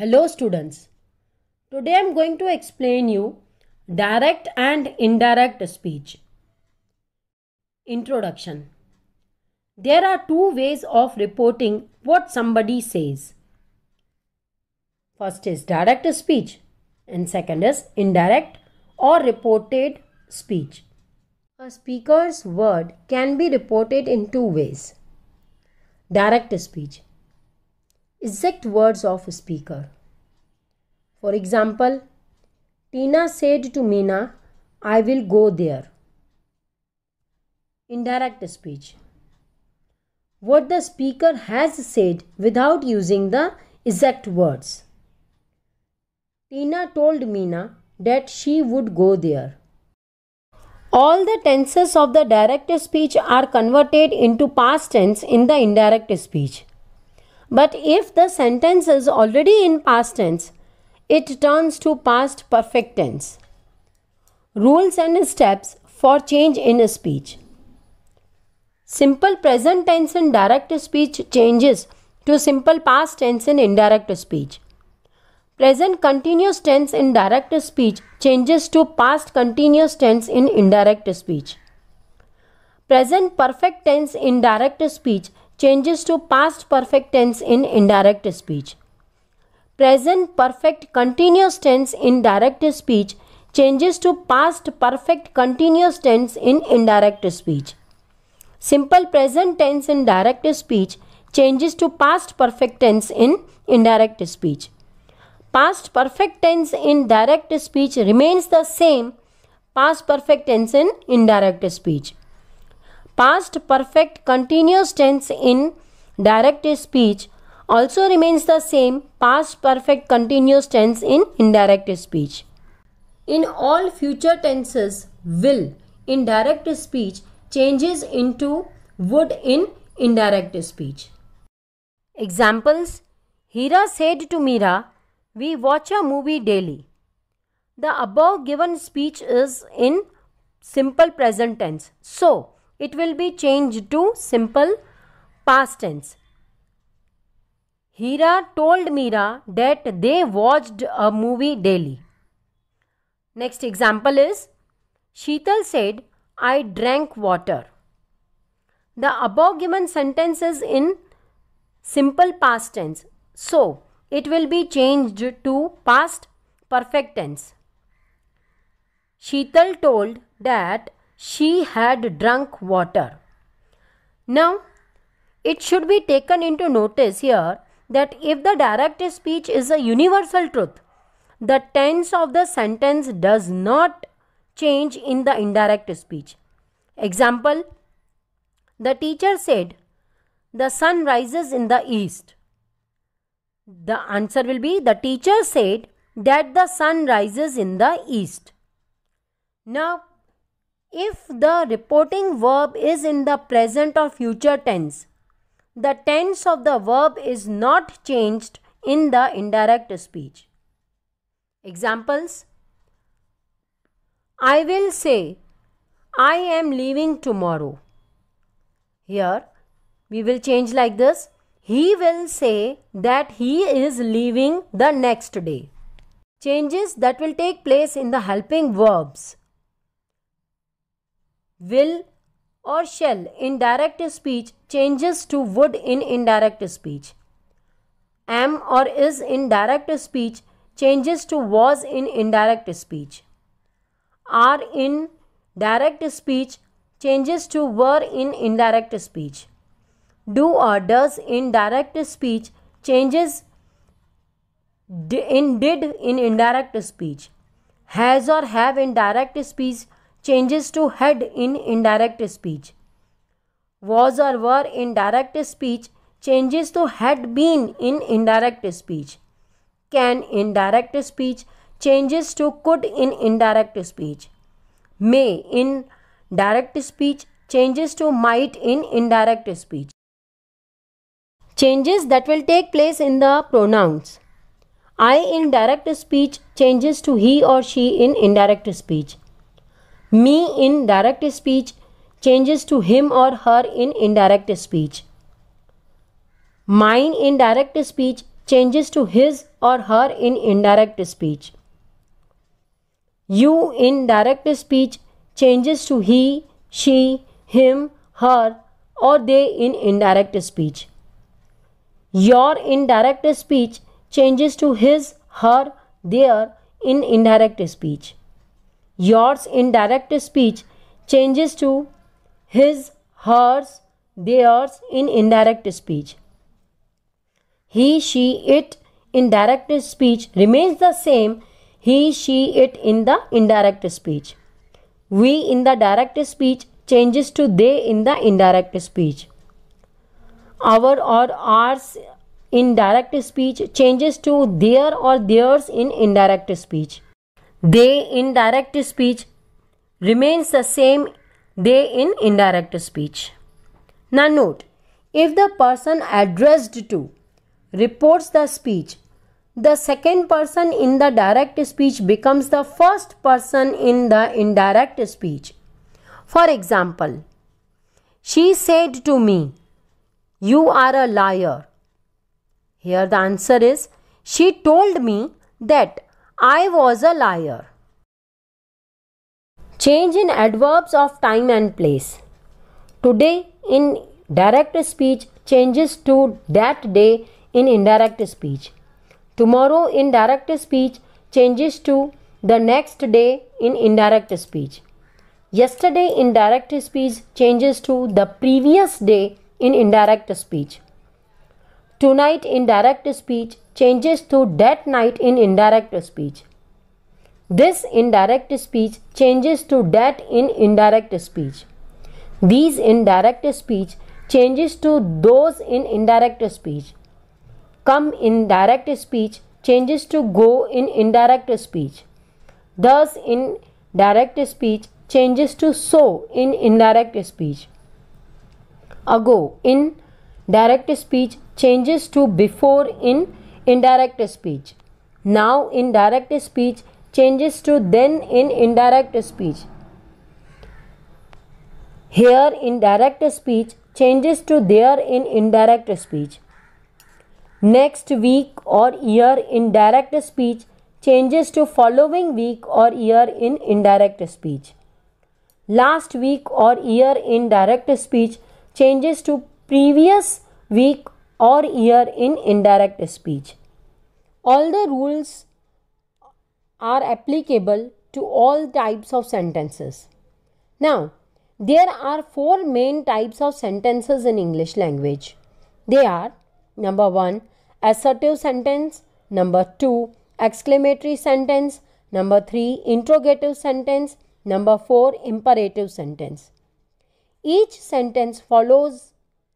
Hello students. Today I am going to explain you direct and indirect speech. Introduction. There are two ways of reporting what somebody says. First is direct speech and second is indirect or reported speech. A speaker's word can be reported in two ways. Direct speech exact words of speaker. For example, Tina said to Meena, I will go there. Indirect speech. What the speaker has said without using the exact words. Tina told Meena that she would go there. All the tenses of the direct speech are converted into past tense in the indirect speech. But if the sentence is already in past tense, it turns to past perfect tense. Rules and steps for change in speech. Simple present tense in direct speech changes to simple past tense in indirect speech. Present continuous tense in direct speech changes to past continuous tense in indirect speech. Present perfect tense in direct speech changes to past perfect tense in indirect speech. Present perfect continuous tense in direct speech changes to past perfect continuous tense in indirect speech. Simple present tense in direct speech changes to past perfect tense in indirect speech. Past perfect tense in direct speech remains the same past perfect tense in indirect speech. Past perfect continuous tense in direct speech also remains the same past perfect continuous tense in indirect speech. In all future tenses, will in direct speech changes into would in indirect speech. Examples Hira said to Mira, We watch a movie daily. The above given speech is in simple present tense. So, it will be changed to simple past tense. Hira told Meera that they watched a movie daily. Next example is Sheetal said, I drank water. The above given sentence is in simple past tense. So, it will be changed to past perfect tense. Sheetal told that she had drunk water. Now, it should be taken into notice here that if the direct speech is a universal truth, the tense of the sentence does not change in the indirect speech. Example The teacher said, The sun rises in the east. The answer will be, The teacher said that the sun rises in the east. Now, if the reporting verb is in the present or future tense, the tense of the verb is not changed in the indirect speech. Examples I will say, I am leaving tomorrow. Here we will change like this He will say that he is leaving the next day. Changes that will take place in the helping verbs will or shall in direct speech changes to would in indirect speech. Am or is in direct speech changes to was in indirect speech. Are in direct speech changes to were in indirect speech. Do or does in direct speech changes in did in indirect speech. Has or have in direct speech changes to head in indirect speech. Was or were in direct speech changes to had been in indirect speech. Can in direct speech changes to could in indirect speech. May in direct speech changes to might in indirect speech. Changes that will take place in the pronouns. I in direct speech changes to he or she in indirect speech. Me in direct speech changes to him or her in indirect speech. Mine in direct speech changes to his or her in indirect speech. You in direct speech changes to he, she, him, her, or they in indirect speech. Your indirect speech changes to his, her, their in indirect speech. Yours in direct speech changes to his, hers, theirs in indirect speech. He, she, it in direct speech remains the same. He, she, it in the indirect speech. We in the direct speech changes to they in the indirect speech. Our or ours in direct speech changes to their or theirs in indirect speech. They in direct speech remains the same they in indirect speech. Now note, if the person addressed to reports the speech, the second person in the direct speech becomes the first person in the indirect speech. For example, she said to me, You are a liar. Here the answer is, She told me that I was a liar. Change in adverbs of time and place. Today in direct speech changes to that day in indirect speech. Tomorrow in direct speech changes to the next day in indirect speech. Yesterday in direct speech changes to the previous day in indirect speech tonight in direct speech changes to that night in indirect speech. This indirect speech changes to that in indirect speech. These indirect speech changes to those in indirect speech. Come in direct speech changes to go in indirect speech. Thus, in direct speech changes to so in indirect speech. Ago in direct speech changes to before in indirect speech. Now in direct speech changes to then in indirect speech. Here in direct speech changes to there in indirect speech. Next week or year in direct speech changes to following week or year in indirect speech. Last week or year in direct speech changes to previous week or year in indirect speech. All the rules are applicable to all types of sentences. Now, there are four main types of sentences in English language. They are number 1 assertive sentence, number 2 exclamatory sentence, number 3 interrogative sentence, number 4 imperative sentence. Each sentence follows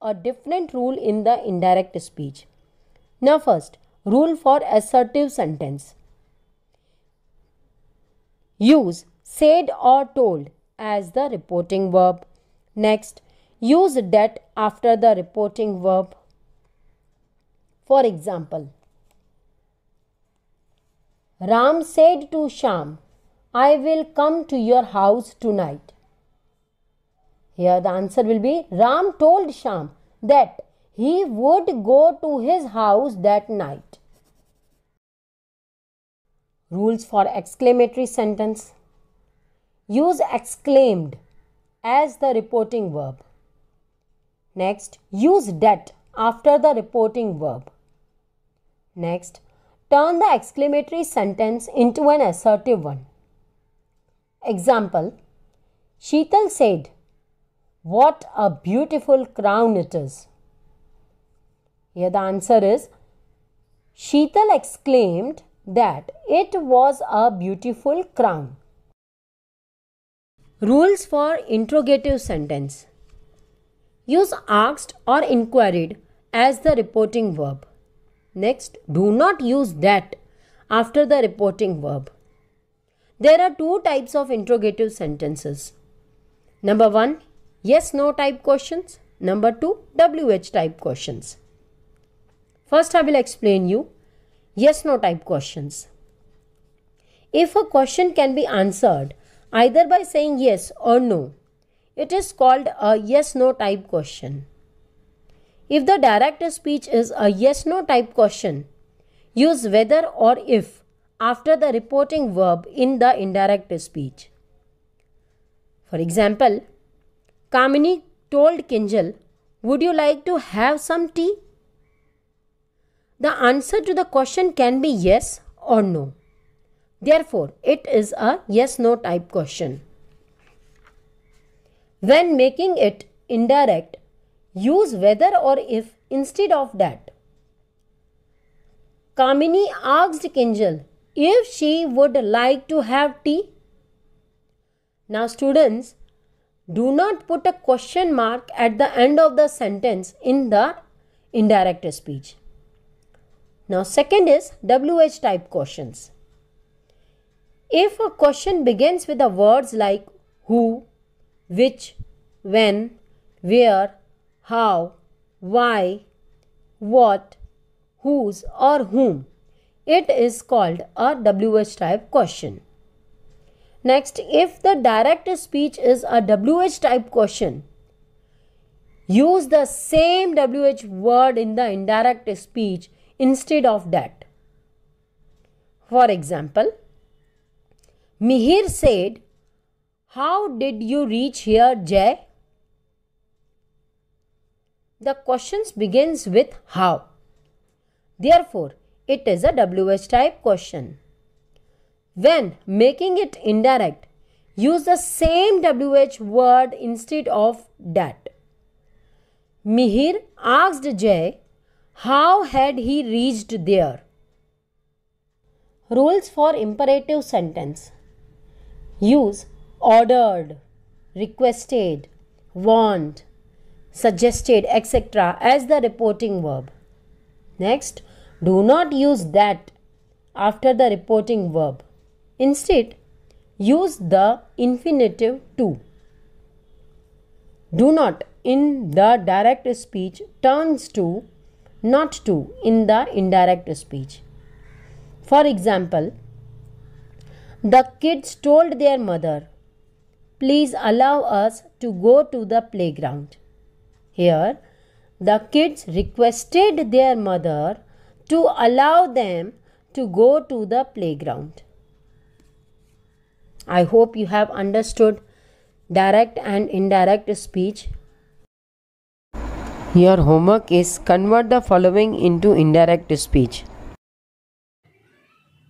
a different rule in the indirect speech. Now, first, rule for assertive sentence. Use said or told as the reporting verb. Next, use that after the reporting verb. For example, Ram said to Sham, I will come to your house tonight. Here the answer will be Ram told Sham that he would go to his house that night. Rules for exclamatory sentence Use exclaimed as the reporting verb. Next, use that after the reporting verb. Next, turn the exclamatory sentence into an assertive one. Example Sheetal said, what a beautiful crown it is. Here the answer is Sheetal exclaimed that it was a beautiful crown. Rules for interrogative sentence Use asked or inquired as the reporting verb. Next, do not use that after the reporting verb. There are two types of interrogative sentences. Number one, yes no type questions number 2 wh type questions first i will explain you yes no type questions if a question can be answered either by saying yes or no it is called a yes no type question if the direct speech is a yes no type question use whether or if after the reporting verb in the indirect speech for example Kamini told Kinjal, Would you like to have some tea? The answer to the question can be yes or no. Therefore, it is a yes no type question. When making it indirect, use whether or if instead of that. Kamini asked Kinjal if she would like to have tea. Now, students, do not put a question mark at the end of the sentence in the indirect speech. Now, second is WH type questions. If a question begins with the words like who, which, when, where, how, why, what, whose, or whom, it is called a WH type question. Next, if the direct speech is a WH type question, use the same WH word in the indirect speech instead of that. For example, Mihir said, How did you reach here, Jay? The question begins with how. Therefore, it is a WH type question. When making it indirect, use the same WH word instead of that. Mihir asked Jay how had he reached there. Rules for imperative sentence Use ordered, requested, warned, suggested, etc. as the reporting verb. Next, do not use that after the reporting verb. Instead, use the infinitive to. Do not in the direct speech turns to, not to in the indirect speech. For example, the kids told their mother, Please allow us to go to the playground. Here, the kids requested their mother to allow them to go to the playground. I hope you have understood direct and indirect speech. Your homework is convert the following into indirect speech.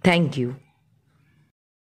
Thank you.